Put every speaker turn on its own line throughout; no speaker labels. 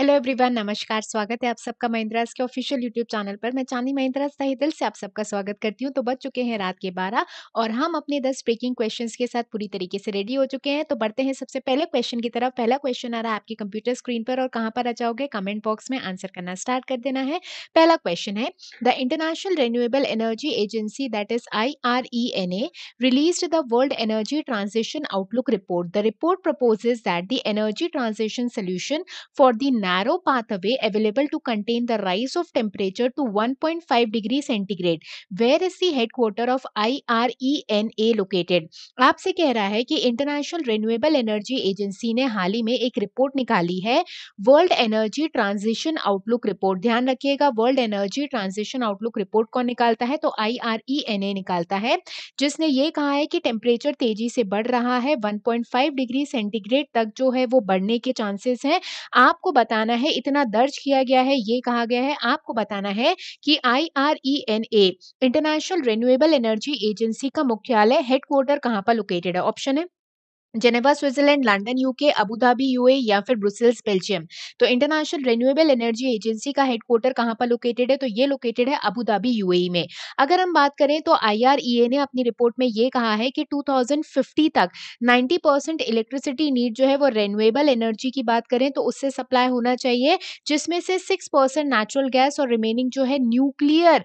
Hello everyone नमस्कार स्वागत है आप सबका महिंद्रास के ऑफिशियल यूट्यूब चैनल पर मैं चांदी महिंद्रास दिल से आप सबका स्वागत करती हूं तो बच चुके हैं रात के 12 और हम अपने 10 ब्रेकिंग क्वेश्चंस के साथ पूरी तरीके से रेडी हो चुके हैं तो बढ़ते हैं सबसे पहले क्वेश्चन की तरफ पहला क्वेश्चन आ रहा है आपके कंप्यूटर स्क्रीन पर और कहाँ पर आ जाओगे कमेंट बॉक्स में आंसर करना स्टार्ट कर देना है पहला क्वेश्चन है the international renewable energy agency that is I R E N A release the world energy transition outlook report the report proposes that the energy transition solution for the narrow pathway available to contain the rise of temperature to 1.5 degree centigrade. Where is the headquarter of IRENA located? आपसे कह रहा है कि International Renewable Energy Agency ने हाल ही में एक report निकाली है World Energy Transition Outlook Report. ध्यान रखिएगा World Energy Transition Outlook Report कौन निकालता है तो IRENA निकालता है जिसने ये कहा है कि टेम्परेचर तेजी से बढ़ रहा है 1.5 डिग्री सेंटीग्रेड तक जो है वो बढ़ने के चांसेस हैं आपको बता बताना है इतना दर्ज किया गया है ये कहा गया है आपको बताना है कि I R E N A international renewable energy agency का मुख्यालय हेडक्वार्टर कहाँ पर लोकेटेड है ऑप्शन है Geneva Switzerland London UK Abu Dhabi UAE या फिर ब्रुसेल्स बेल्जियम तो इंटरनेशनल रिन्यूएबल एनर्जी एजेंसी का हेडक्वार्टर कहाँ पर लोकेटेड है तो ये लोकेटेड है अबूधाबी यूएई में अगर हम बात करें तो आईआरईए ने अपनी रिपोर्ट में ये कहा है कि 2050 तक 90 परसेंट इलेक्ट्रिसिटी नीड जो है वो रेन्यूएबल एनर्जी की बात करें तो उससे सप्लाई होना चाहिए जिसमें से सिक्स परसेंट नेचुरल गैस और रिमेनिंग जो है न्यूक्लियर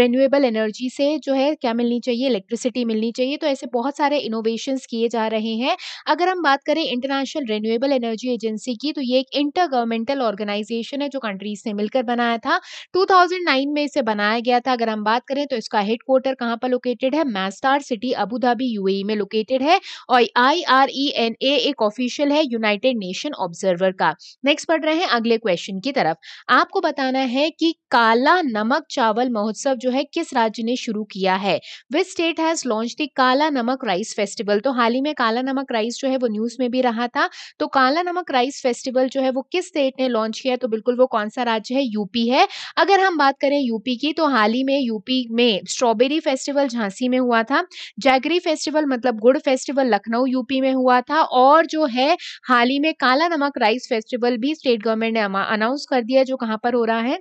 रेन्यूएबल एनर्जी से जो है क्या मिलनी चाहिए इलेक्ट्रिसिटी मिलनी चाहिए तो ऐसे बहुत सारे इनोवेशन किए जा रहे हैं हैं अगर हम बात करें इंटरनेशनल रिन्यूएबल एनर्जी एजेंसी की तो ये एक इंटर गवर्नमेंटल ऑर्गेनाइजेशन है जो कंट्रीज ने मिलकर बनाया था 2009 में इसे बनाया गया था अगर हम बात करें तो इसका हेड क्वार्टर कहाँ पर लोकेटेड है मैस्टार सिटी अबू धाबी यूएई में लोकेटेड है और आई e एक ऑफिशियल है यूनाइटेड नेशन ऑब्जर्वर का नेक्स्ट पढ़ रहे हैं अगले क्वेश्चन की तरफ आपको बताना है कि काला नमक चावल महोत्सव जो है किस राज्य ने शुरू किया है which state has launch the Kala Namak rice festival तो हाल ही में काला नमक राइस जो है वो न्यूज में भी रहा था तो काला नमक राइस फेस्टिवल जो है वो किस स्टेट ने लॉन्च किया तो बिल्कुल वो कौन सा राज्य है यूपी है अगर हम बात करें यूपी की तो हाल ही में यूपी में स्ट्रॉबेरी फेस्टिवल झांसी में हुआ था जैगरी फेस्टिवल मतलब गुड़ फेस्टिवल लखनऊ यूपी में हुआ था और जो है हाल ही में काला नमक राइस फेस्टिवल भी स्टेट गवर्नमेंट ने अनाउंस कर दिया जो कहाँ पर हो रहा है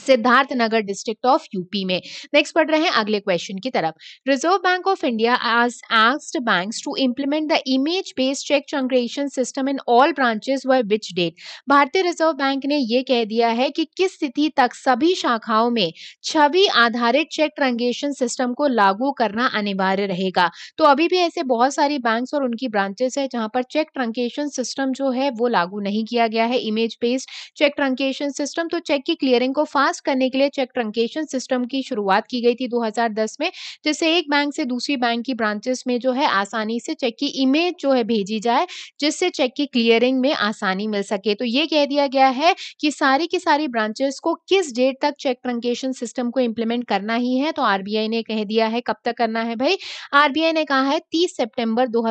सिद्धार्थनगर डिस्ट्रिक्ट ऑफ यूपी में नेक्स्ट पढ़ रहे हैं अगले क्वेश्चन की तरफ रिजर्व बैंक ऑफ इंडिया आज एक्स्ड banks to implement the image based cheque transaction system in all branches वर विच डेट भारतीय रिजर्व बैंक ने यह कह दिया है कि किस तिथि तक सभी शाखाओं में छवि आधारित चेक ट्रांजेक्शन सिस्टम को लागू करना अनिवार्य रहेगा तो अभी भी ऐसे बहुत सारी बैंक और उनकी ब्रांचेस है जहां पर चेक ट्रांजेक्शन सिस्टम जो है वो लागू नहीं किया गया है image based cheque transaction system तो चेक की क्लियरिंग को फास्ट करने के लिए चेक ट्रंकेशन सिस्टम की शुरुआत की गई थी 2010 में जिससे एक बैंक से दूसरी बैंक की ब्रांचेस में जो है आसानी से चेक की इमेज जो है भेजी जाए जिससे चेक की क्लियरिंग में आसानी मिल सके तो ये कह दिया गया है कि सारी की सारी ब्रांचेस को किस डेट तक चेक ट्रंकेशन सिस्टम को इम्प्लीमेंट करना ही है तो आरबीआई ने कह दिया है कब तक करना है भाई आरबीआई ने कहा है तीस सेप्टेम्बर दो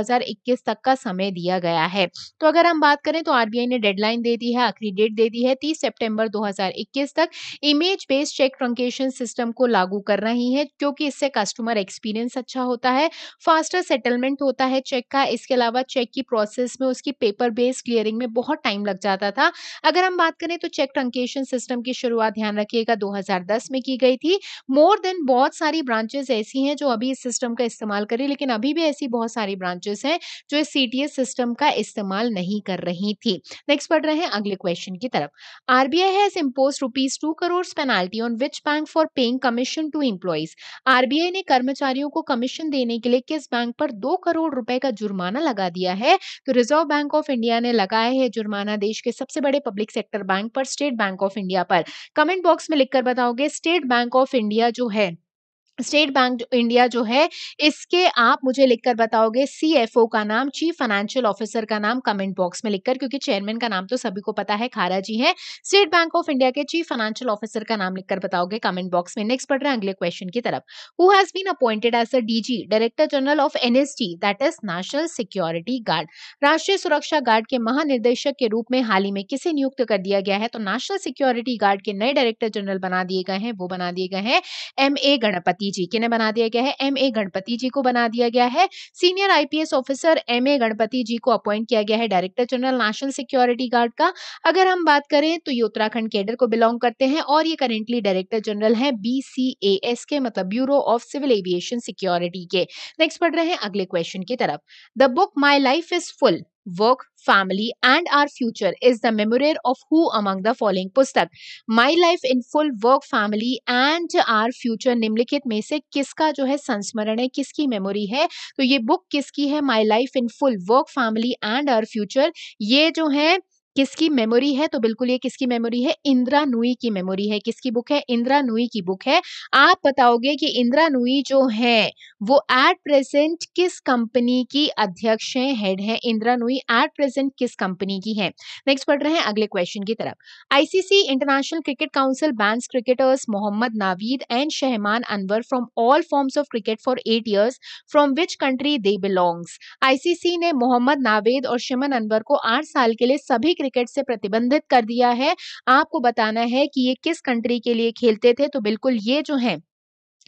तक का समय दिया गया है तो अगर हम बात करें तो आरबीआई ने डेडलाइन दे दी है आखिरी डेट दे दी है 30 सितंबर 2021 तक image based cheque truncation system को लागू कर रही है क्योंकि इससे कस्टमर एक्सपीरियंस अच्छा होता है फास्टर सेटलमेंट होता है चेक का इसके अलावा चेक की प्रोसेस में उसकी पेपर बेस्ड क्लियरिंग में बहुत टाइम लग जाता था अगर हम बात करें तो चेक ट्रंकेशन सिस्टम की शुरुआत ध्यान रखिएगा 2010 में की गई थी मोर देन बहुत सारी ब्रांचेस ऐसी हैं जो अभी इस सिस्टम का इस्तेमाल कर रही लेकिन अभी भी ऐसी बहुत सारी ब्रांचेस हैं जो इस सी सिस्टम का इस्तेमाल नहीं कर रही थी नेक्स्ट पढ़ रहे हैं अगले क्वेश्चन की तरफ RBI has impose rupees two crore crore penalty on which bank for paying commission to employees RBI ने कर्मचारियों को कमीशन देने के लिए किस बैंक पर दो करोड़ रुपए का जुर्माना लगा दिया है तो रिजर्व बैंक ऑफ इंडिया ने लगाया है जुर्माना देश के सबसे बड़े पब्लिक सेक्टर बैंक पर स्टेट बैंक ऑफ इंडिया पर कमेंट बॉक्स में लिखकर बताओगे स्टेट बैंक ऑफ इंडिया जो है स्टेट बैंक इंडिया जो है इसके आप मुझे लिखकर बताओगे सीएफओ का नाम चीफ फाइनेंशियल ऑफिसर का नाम कमेंट बॉक्स में लिखकर क्योंकि चेयरमैन का नाम तो सभी को पता है खारा जी है स्टेट बैंक ऑफ इंडिया के चीफ फाइनेंशियल ऑफिसर का नाम लिखकर बताओगे कमेंट बॉक्स में नेक्स्ट पढ़ रहे हैं अगले क्वेश्चन की तरफ who has been appointed as a DG director general of NSG that is National security Guard राष्ट्रीय सुरक्षा गार्ड के महानिदेशक के रूप में हाल ही में किसे नियुक्त कर दिया गया है तो नेशनल सिक्योरिटी गार्ड के नए डायरेक्टर जनरल बना दिए गए हैं वो बना दिए गए हैं एम ए गणपति गणपति जी किन्हें बना दिया गया है एम ए गणपति जी को बना दिया गया है senior IPS officer M A Ganapathy ji को अपॉइंट किया गया है director general national security guard का अगर हम बात करें तो ये उत्तराखंड केडर को बिलोंग करते हैं और ये करेंटली डायरेक्टर जनरल है बी के मतलब bureau of civil aviation security के नेक्स्ट पढ़ रहे हैं अगले क्वेश्चन की तरफ the book my life is full work family and our future is the memoir of who among the following पुस्तक my life in full work family and our future निम्नलिखित में से किसका जो है संस्मरण है किसकी मेमोरी है तो ये बुक किसकी है my life in full work family and our future ये जो है किसकी मेमोरी है तो बिल्कुल ये किसकी मेमोरी है इंदिरा नुई की मेमोरी है किसकी बुक है इंदिरा नुई की बुक है आप बताओगे कि इंदिरा नुई जो है वो एट प्रेजेंट किस कंपनी की अध्यक्ष हैं हेड है इंदिरा नुई एट प्रेजेंट किस कंपनी की है नेक्स्ट पढ़ रहे हैं अगले क्वेश्चन की तरफ ICC international cricket council bans cricketers Mohammad Naveed and Shaiman Anwar from all forms of cricket for eight years from which country they belongs ICC ने मोहम्मद नावेद और शमन अनवर को आठ साल के लिए सभी क्रिकेट से प्रतिबंधित कर दिया है आपको बताना है कि ये किस कंट्री के लिए खेलते थे तो बिल्कुल ये जो है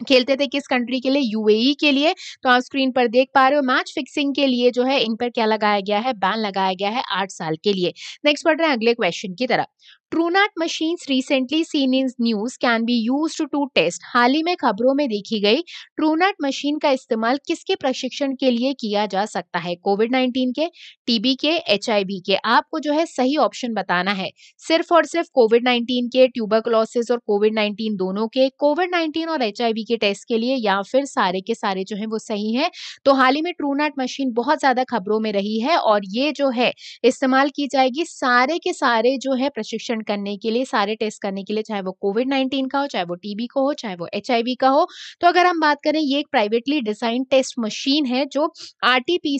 खेलते थे किस कंट्री के लिए यूएई के लिए तो आप स्क्रीन पर देख पा रहे हो मैच फिक्सिंग के लिए जो है इन पर क्या लगाया गया है बैन लगाया गया है आठ साल के लिए नेक्स्ट पढ़ रहे हैं अगले क्वेश्चन की तरफ Truenat machines recently seen in news can be use to test हाल ही में खबरों में देखी गई ट्रूनाट मशीन का इस्तेमाल किसके प्रशिक्षण के लिए किया जा सकता है कोविड नाइन्टीन के टीबी के एच के आपको जो है सही ऑप्शन बताना है सिर्फ और सिर्फ कोविड नाइन्टीन के ट्यूबरक्लोसिस और कोविड नाइन्टीन दोनों के कोविड नाइन्टीन और एच के टेस्ट के लिए या फिर सारे के सारे जो है वो सही है तो हाल ही में ट्रूनाट मशीन बहुत ज्यादा खबरों में रही है और ये जो है इस्तेमाल की जाएगी सारे के सारे जो है प्रशिक्षण ट्रीटमेंट करने के लिए सारे टेस्ट करने के लिए चाहे वो कोविड नाइन्टीन का हो चाहे वो टीबी का हो चाहे वो एच का हो तो अगर हम बात करें ये एक प्राइवेटली डिजाइन टेस्ट मशीन है जो आर टी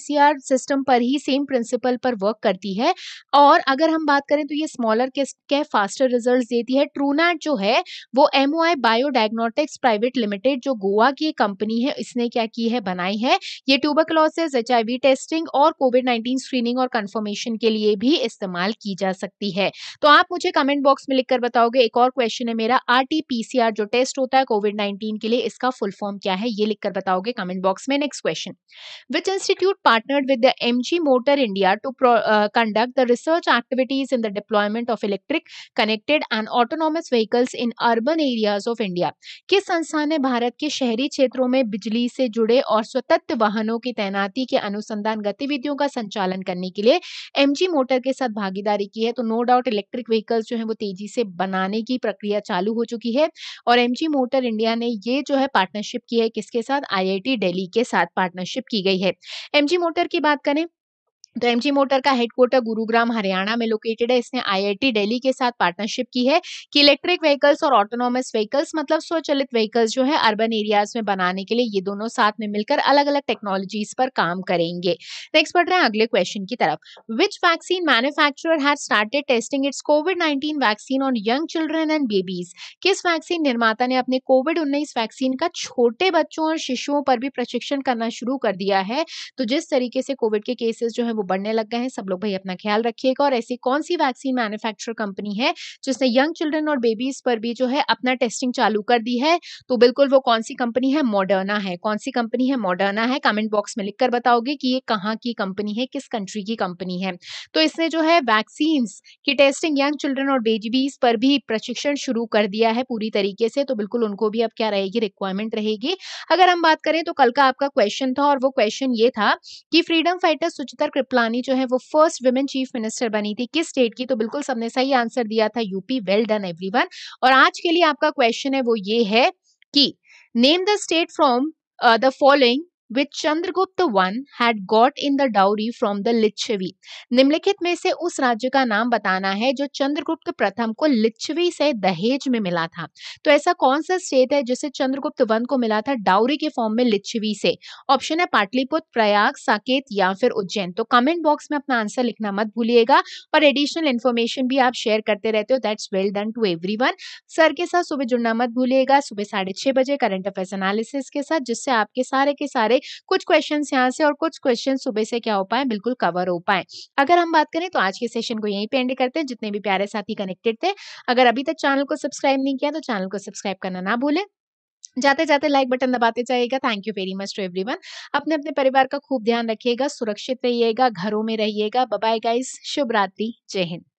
सिस्टम पर ही सेम प्रिंसिपल पर वर्क करती है और अगर हम बात करें तो ये स्मॉलर के फास्टर रिजल्ट देती है ट्रूनाट जो है वो M O bio diagnostics private limited जो गोवा की कंपनी है इसने क्या की है बनाई है ये ट्यूबरक्लोसिस एच आई टेस्टिंग और कोविड नाइन्टीन स्क्रीनिंग और कंफर्मेशन के लिए भी इस्तेमाल की जा सकती है तो आप मुझे कमेंट बॉक्स में लिखकर बताओगे एक और क्वेश्चन है मेरा आरटीपीसीआर जो टेस्ट होता है कोविड 19 के लिए इसका फुल फॉर्म क्या है ये लिखकर बताओगे कमेंट बॉक्स में next question which institute partnered with the MG motor India to conduct the research activities in the deployment of electric connected and autonomous vehicles in urban areas of India किस संस्थान ने भारत के शहरी क्षेत्रों में बिजली से जुड़े और स्वतंत्र वाहनों की तैनाती के अनुसंधान गतिविधियों का संचालन करने के लिए एमजी मोटर के साथ भागीदारी की है तो no doubt electric vehicle vehicles जो है वो तेजी से बनाने की प्रक्रिया चालू हो चुकी है और एम मोटर इंडिया ने ये जो है पार्टनरशिप की है किसके साथ आई दिल्ली के साथ पार्टनरशिप की गई है एम मोटर की बात करें तो एमजी मोटर का हेडक्वार्टर गुरुग्राम हरियाणा में लोकेटेड है इसने आईआईटी दिल्ली के साथ पार्टनरशिप की है कि इलेक्ट्रिक व्हीकल्स और ऑटोनोमस व्हीकल्स मतलब स्वचलित व्हीकल्स जो है अर्बन एरियाज में बनाने के लिए ये दोनों साथ में मिलकर अलग अलग टेक्नोलॉजीज पर काम करेंगे नेक्स्ट बढ़ रहे हैं अगले क्वेश्चन की तरफ which vaccine manufacture has started testing its COVID nineteen vaccine on young children and babies किस वैक्सीन निर्माता ने अपने कोविड उन्नीस वैक्सीन का छोटे बच्चों और शिशुओं पर भी प्रशिक्षण करना शुरू कर दिया है तो जिस तरीके से कोविड के केसेस जो है वो बढ़ने लग गए हैं सब लोग भाई अपना ख्याल रखिएगा और ऐसी कौन सी वैक्सीन मैन्युफैक्चर कंपनी है जिसने यंग चिल्ड्रन और बेबीज पर भी जो है अपना टेस्टिंग चालू कर दी है तो बिल्कुल वो कौन सी कंपनी है मॉडर्ना है कौन सी कंपनी है मॉडर्ना है कमेंट बॉक्स में लिखकर बताओगे कि ये कहाँ की कंपनी है किस कंट्री की कंपनी है तो इसने जो है वैक्सीन की टेस्टिंग यंग चिल्ड्रन और बेबीज पर भी प्रशिक्षण शुरू कर दिया है पूरी तरीके से तो बिल्कुल उनको भी अब क्या रहेगी रिक्वायरमेंट रहेगी अगर हम बात करें तो कल का आपका क्वेश्चन था और वो क्वेश्चन ये था कि फ्रीडम फाइटर सुचित्र कृपा कृपलानी जो है वो फर्स्ट वुमेन चीफ मिनिस्टर बनी थी किस स्टेट की तो बिल्कुल सबने सही आंसर दिया था यूपी वेल डन एवरी और आज के लिए आपका क्वेश्चन है वो ये है कि name the state from the following which Chandragupta one had got in the dowry from the Licchavi निम्नलिखित में से उस राज्य का नाम बताना है जो चंद्रगुप्त प्रथम को लिच्छवी से दहेज में मिला था तो ऐसा कौन सा स्टेट है जिसे चंद्रगुप्त वन को मिला था डाउरी के फॉर्म में लिच्छवी से ऑप्शन है पाटलिपुत्र प्रयाग साकेत या फिर उज्जैन तो कमेंट बॉक्स में अपना आंसर लिखना मत भूलिएगा और एडिशनल इन्फॉर्मेशन भी आप शेयर करते रहते हो that's well done to every sir के साथ सुबह जुड़ना मत भूलिएगा सुबह साढ़े छह बजे करंट अफेयर एनालिसिस के साथ जिससे आपके सारे के सारे कुछ क्वेश्चन यहाँ से और कुछ क्वेश्चन सुबह से क्या हो पाए बिल्कुल कवर हो पाए अगर हम बात करें तो आज के सेशन को यहीं पे एंड करते हैं जितने भी प्यारे साथी कनेक्टेड थे अगर अभी तक चैनल को सब्सक्राइब नहीं किया तो चैनल को सब्सक्राइब करना ना भूलें जाते जाते लाइक बटन दबाते जाइएगा thank you very much to everyone अपने अपने परिवार का खूब ध्यान रखिएगा सुरक्षित रहिएगा घरों में रहिएगा बाय गाइस शुभ रात्रि जय हिंद